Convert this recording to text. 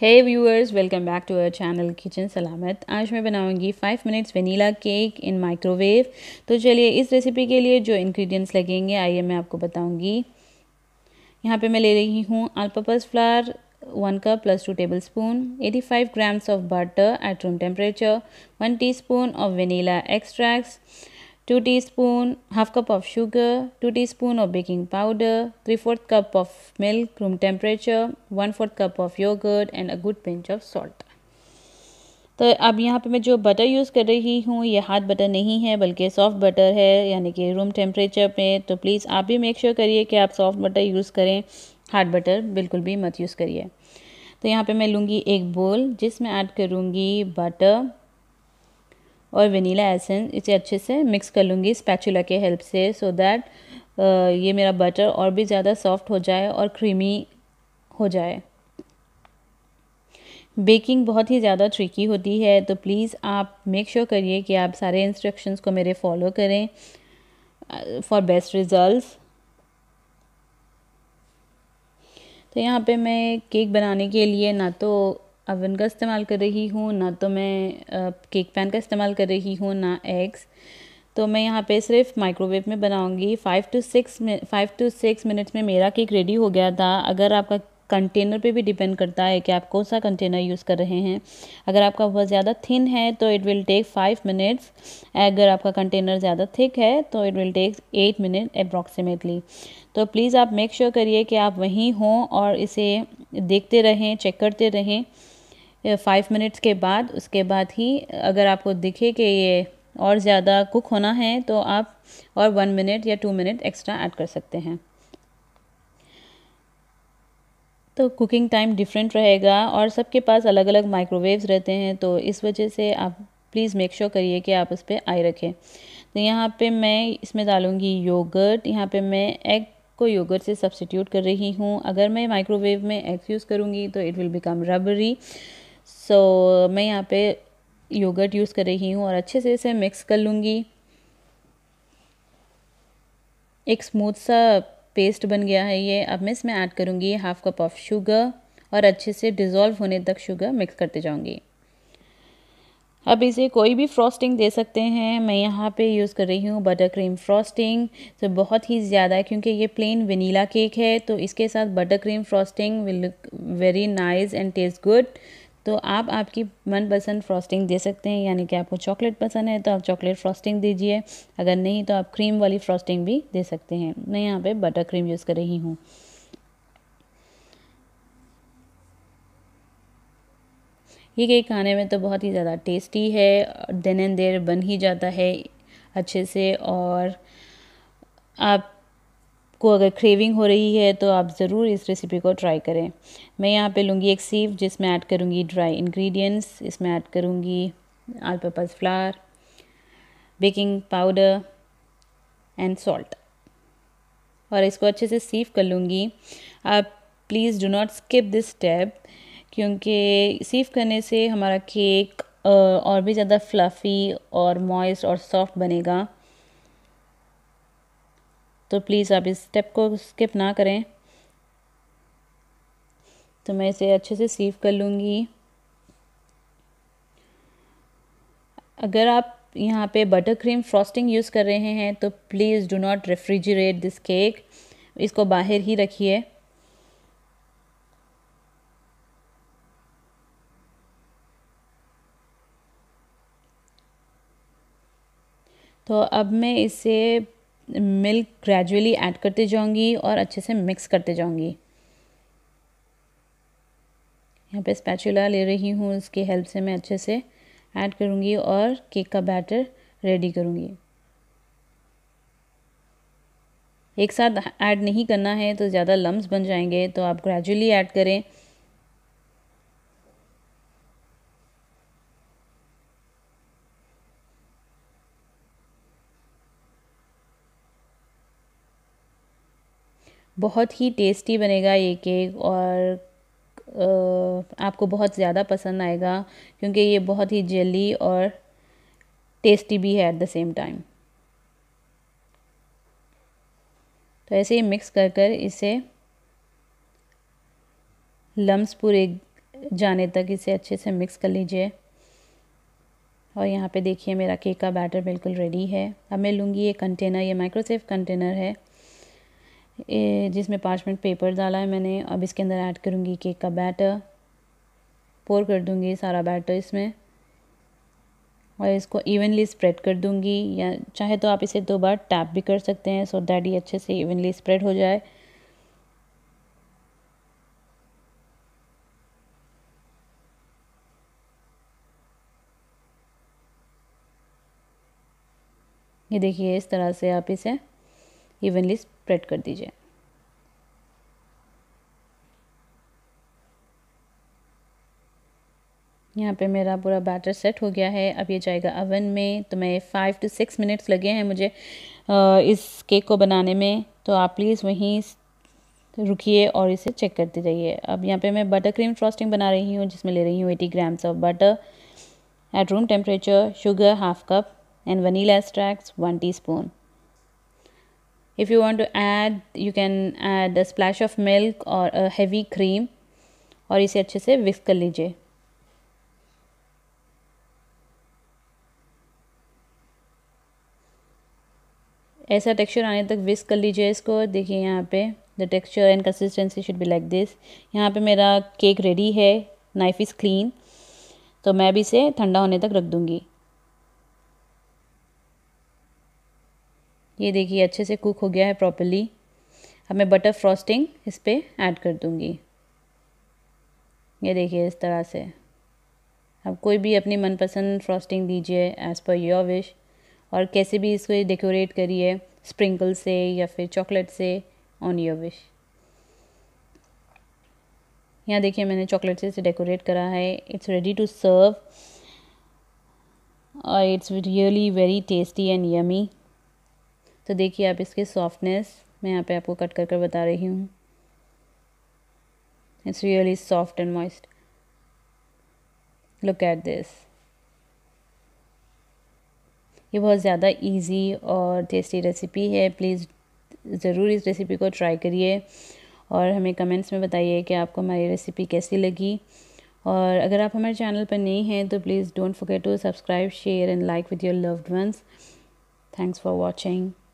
है viewers welcome back to our channel kitchen Salamat आज मैं बनाऊंगी five minutes vanilla cake in microwave तो चलिए इस रेसिपी के लिए जो इंग्रेडिएंट्स लगेंगे आइए मैं आपको बताऊंगी यहाँ पे मैं ले रही हूँ all purpose flour one cup plus two tablespoon eighty five grams of butter at room temperature one teaspoon of vanilla extracts two teaspoon half cup of sugar two teaspoon of baking powder three fourth cup of milk room temperature one fourth cup of yogurt and a good pinch of salt तो अब यहाँ पे मैं जो butter use कर रही हूँ ये हार्ड बटर नहीं है बल्कि सॉफ़्ट बटर है यानी कि रूम टेम्परेचर पे तो प्लीज़ आप भी मेक श्योर sure करिए कि आप सॉफ़्ट बटर यूज़ करें हार्ड बटर बिल्कुल भी मत यूज़ करिए तो यहाँ पे मैं लूँगी एक बोल जिसमें ऐड करूँगी बटर और वनीला एसेंस इसे अच्छे से मिक्स कर लूँगी स्पैचुला के हेल्प से सो so दैट uh, ये मेरा बटर और भी ज़्यादा सॉफ्ट हो जाए और क्रीमी हो जाए बेकिंग बहुत ही ज़्यादा ट्रिकी होती है तो प्लीज़ आप मेक श्योर करिए कि आप सारे इंस्ट्रक्शंस को मेरे फॉलो करें फॉर बेस्ट रिजल्ट्स तो यहाँ पे मैं केक बनाने के लिए ना तो अवन का इस्तेमाल कर रही हूँ ना तो मैं केक पैन का इस्तेमाल कर रही हूँ ना एग्स तो मैं यहाँ पे सिर्फ माइक्रोवेव में बनाऊँगी five to six five to six minutes में मेरा केक रेडी हो गया था अगर आपका कंटेनर पे भी डिपेंड करता है कि आप कौन सा कंटेनर यूज़ कर रहे हैं अगर आपका बहुत ज़्यादा थिन है तो it will take five minutes अगर आपका कंटेनर ज़्यादा थिक है तो it will take eight minute approximately तो प्लीज़ आप मेक श्योर करिए कि आप वहीं हों और इसे देखते रहें चेक करते रहें फाइव मिनट्स के बाद उसके बाद ही अगर आपको दिखे कि ये और ज़्यादा कुक होना है तो आप और वन मिनट या टू मिनट एक्स्ट्रा ऐड कर सकते हैं तो कुकिंग टाइम डिफरेंट रहेगा और सबके पास अलग अलग माइक्रोवेव्स रहते हैं तो इस वजह से आप प्लीज़ मेक श्योर करिए कि आप उस पर आई रखें तो यहाँ पे मैं इसमें डालूँगी योगर्ट यहाँ पे मैं एग को योगर्ट से सब्सटीट्यूट कर रही हूँ अगर मैं माइक्रोवेव में एग यूज़ करूँगी तो it will become rubbery so so, मैं यहाँ पे योगर्ट यूज़ कर रही हूँ और अच्छे से इसे मिक्स कर लूँगी एक स्मूथ सा पेस्ट बन गया है ये अब मैं इसमें ऐड करूँगी हाफ कप ऑफ शुगर और अच्छे से डिज़ोल्व होने तक शुगर मिक्स करते जाऊँगी अब इसे कोई भी फ्रॉस्टिंग दे सकते हैं मैं यहाँ पे यूज़ कर रही हूँ बटर क्रीम फ्रॉस्टिंग तो बहुत ही ज़्यादा है क्योंकि ये प्लेन वनीला केक है तो इसके साथ butter cream frosting will look very nice and taste good तो आप आपकी मनपसंद फ्रॉस्टिंग दे सकते हैं यानी कि आपको चॉकलेट पसंद है तो आप चॉकलेट फ्रॉस्टिंग दीजिए अगर नहीं तो आप क्रीम वाली फ्रॉस्टिंग भी दे सकते हैं मैं यहाँ पर बटर क्रीम यूज़ कर रही हूँ ये केक खाने में तो बहुत ही ज़्यादा टेस्टी है दिन एंड देर बन ही जाता है अच्छे से और आप को अगर क्रेविंग हो रही है तो आप ज़रूर इस रेसिपी को ट्राई करें मैं यहाँ पे लूँगी एक सीव जिसमें ऐड करूँगी ड्राई इंग्रेडिएंट्स इसमें ऐड करूँगी all purpose flour baking powder and salt और इसको अच्छे से सीव कर लूँगी आप please do not skip this step क्योंकि सीव करने से हमारा केक और भी ज़्यादा फ्लफ़ी और मॉइस्ट और सॉफ्ट बनेगा तो प्लीज़ आप इस स्टेप को स्किप ना करें तो मैं इसे अच्छे से सीव कर लूँगी अगर आप यहाँ पे बटर क्रीम फ्रॉस्टिंग यूज़ कर रहे हैं तो please do not refrigerate this cake इसको बाहर ही रखिए तो अब मैं इसे मिल्क ग्रेजुअली ऐड करते जाऊँगी और अच्छे से मिक्स करते जाऊँगी यहाँ पे स्पैचुला ले रही हूँ उसकी हेल्प से मैं अच्छे से ऐड करूँगी और केक का बैटर रेडी करूँगी एक साथ ऐड नहीं करना है तो ज़्यादा लम्ब बन जाएंगे तो आप ग्रेजुअली ऐड करें बहुत ही टेस्टी बनेगा ये केक और आपको बहुत ज़्यादा पसंद आएगा क्योंकि ये बहुत ही जेली और टेस्टी भी है एट द सेम टाइम तो ऐसे ही मिक्स कर कर इसे लम्स पूरे जाने तक इसे अच्छे से मिक्स कर लीजिए और यहाँ पे देखिए मेरा केक का बैटर बिल्कुल रेडी है अब मैं लूँगी ये कंटेनर ये माइक्रोसेफ कंटेनर है जिसमें पाँच मिनट पेपर डाला है मैंने अब इसके अंदर ऐड करूँगी केक का बैटर पोर कर दूँगी सारा बैटर इसमें और इसको इवनली स्प्रेड कर दूँगी या चाहे तो आप इसे दो बार टैप भी कर सकते हैं सो डैट ये अच्छे से इवनली स्प्रेड हो जाए ये देखिए इस तरह से आप इसे इवनली स्प्रेड कर दीजिए यहाँ पे मेरा पूरा बैटर सेट हो गया है अब ये जाएगा अवन में तो मैं फ़ाइव टू सिक्स मिनट्स लगे हैं मुझे इस केक को बनाने में तो आप प्लीज़ वहीं रुकिए और इसे चेक करते जाइए अब यहाँ पे मैं बटर क्रीम फ्रॉस्टिंग बना रही हूँ जिसमें ले रही हूँ eighty grams of butter at room temperature sugar half cup and vanilla extracts one spoon if you want to add you can add a splash of milk or a heavy cream और इसे अच्छे से विस्क कर लीजिए ऐसा texture आने तक विस्क कर लीजिए इसको देखिए यहाँ पे the texture and consistency should be like this यहाँ पे मेरा केक रेडी है नाइफ इज़ क्लीन तो मैं भी इसे ठंडा होने तक रख दूँगी ये देखिए अच्छे से कुक हो गया है प्रॉपरली अब मैं बटर फ्रॉस्टिंग इस पर ऐड कर दूँगी ये देखिए इस तरह से अब कोई भी अपनी मनपसंद फ्रॉस्टिंग दीजिए एज़ पर योर विश और कैसे भी इसको डेकोरेट करिए स्प्रिंकल से या फिर चॉकलेट से ऑन योर विश यहाँ देखिए मैंने चॉकलेट से इसे डेकोरेट करा है इट्स रेडी टू सर्व और it's really very tasty and yummy तो देखिए आप इसके सॉफ्टनेस मैं यहाँ पे आपको कट कर कर बता रही हूँ it's really soft and moist look at this ये बहुत ज़्यादा इजी और टेस्टी रेसिपी है प्लीज़ ज़रूर इस रेसिपी को ट्राई करिए और हमें कमेंट्स में बताइए कि आपको हमारी रेसिपी कैसी लगी और अगर आप हमारे चैनल पर नहीं हैं तो please don't forget to subscribe share and like with your loved ones thanks for watching